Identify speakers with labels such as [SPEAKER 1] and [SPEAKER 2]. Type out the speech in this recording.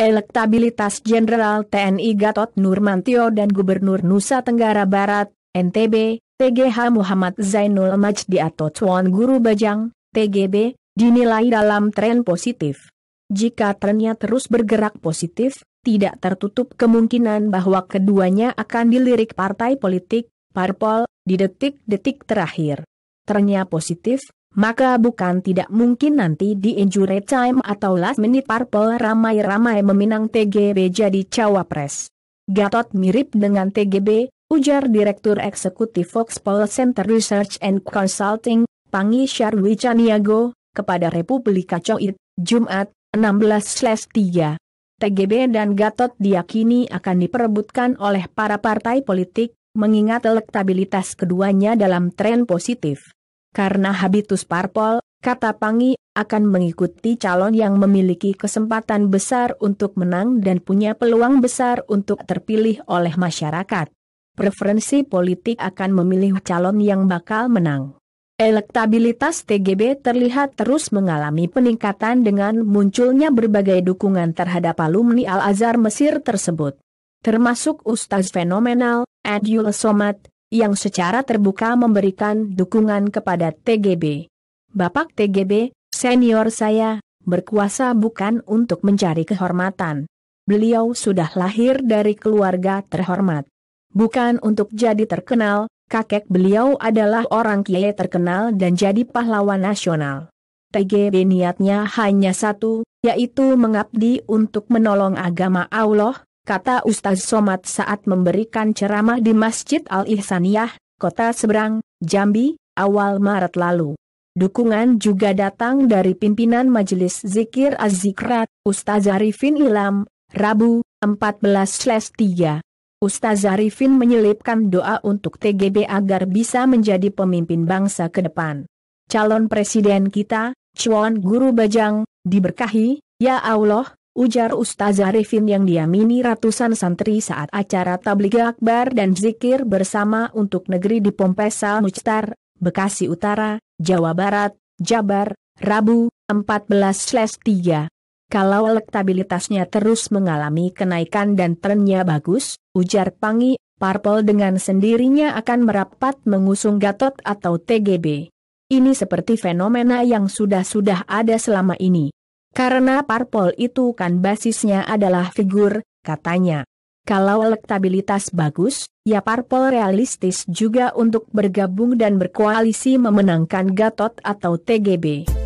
[SPEAKER 1] Elektabilitas Jenderal TNI Gatot Nurmantio dan Gubernur Nusa Tenggara Barat, NTB, TGH Muhammad Zainul Majdi atau Tuan Guru Bajang, TGB, dinilai dalam tren positif. Jika trennya terus bergerak positif, tidak tertutup kemungkinan bahwa keduanya akan dilirik partai politik, parpol, di detik-detik terakhir. Trennya positif, maka bukan tidak mungkin nanti di injury time atau last minute parpol ramai-ramai meminang TGB jadi cawapres. Gatot mirip dengan TGB, ujar Direktur Eksekutif Fox Poll Center Research and Consulting, Pangi Syarwi Caniago, kepada Republika Coit, Jumat, 16-3. TGB dan Gatot diyakini akan diperebutkan oleh para partai politik, mengingat elektabilitas keduanya dalam tren positif. Karena habitus parpol, kata Pangi, akan mengikuti calon yang memiliki kesempatan besar untuk menang dan punya peluang besar untuk terpilih oleh masyarakat. Preferensi politik akan memilih calon yang bakal menang. Elektabilitas TGB terlihat terus mengalami peningkatan dengan munculnya berbagai dukungan terhadap alumni Al-Azhar Mesir tersebut. Termasuk Ustaz Fenomenal, Adyul Somad, yang secara terbuka memberikan dukungan kepada TGB. Bapak TGB, senior saya, berkuasa bukan untuk mencari kehormatan. Beliau sudah lahir dari keluarga terhormat. Bukan untuk jadi terkenal, kakek beliau adalah orang kiai terkenal dan jadi pahlawan nasional. TGB niatnya hanya satu, yaitu mengabdi untuk menolong agama Allah, kata Ustaz Somad saat memberikan ceramah di Masjid Al-Ihsaniyah, kota Seberang, Jambi, awal Maret lalu. Dukungan juga datang dari pimpinan Majelis Zikir Az-Zikrat, Ustaz Arifin Ilam, Rabu, 14-3. Ustaz Arifin menyelipkan doa untuk TGB agar bisa menjadi pemimpin bangsa ke depan. Calon presiden kita, Chuan Guru Bajang, diberkahi, ya Allah, ujar Ustaz Arifin yang diamini ratusan santri saat acara tabligh akbar dan zikir bersama untuk negeri di Pompesa Mujtar, Bekasi Utara, Jawa Barat, Jabar, Rabu, 14-3. Kalau elektabilitasnya terus mengalami kenaikan dan trennya bagus, ujar Pangi, Parpol dengan sendirinya akan merapat mengusung Gatot atau TGB. Ini seperti fenomena yang sudah-sudah ada selama ini. Karena parpol itu kan basisnya adalah figur, katanya. Kalau elektabilitas bagus, ya parpol realistis juga untuk bergabung dan berkoalisi memenangkan Gatot atau TGB.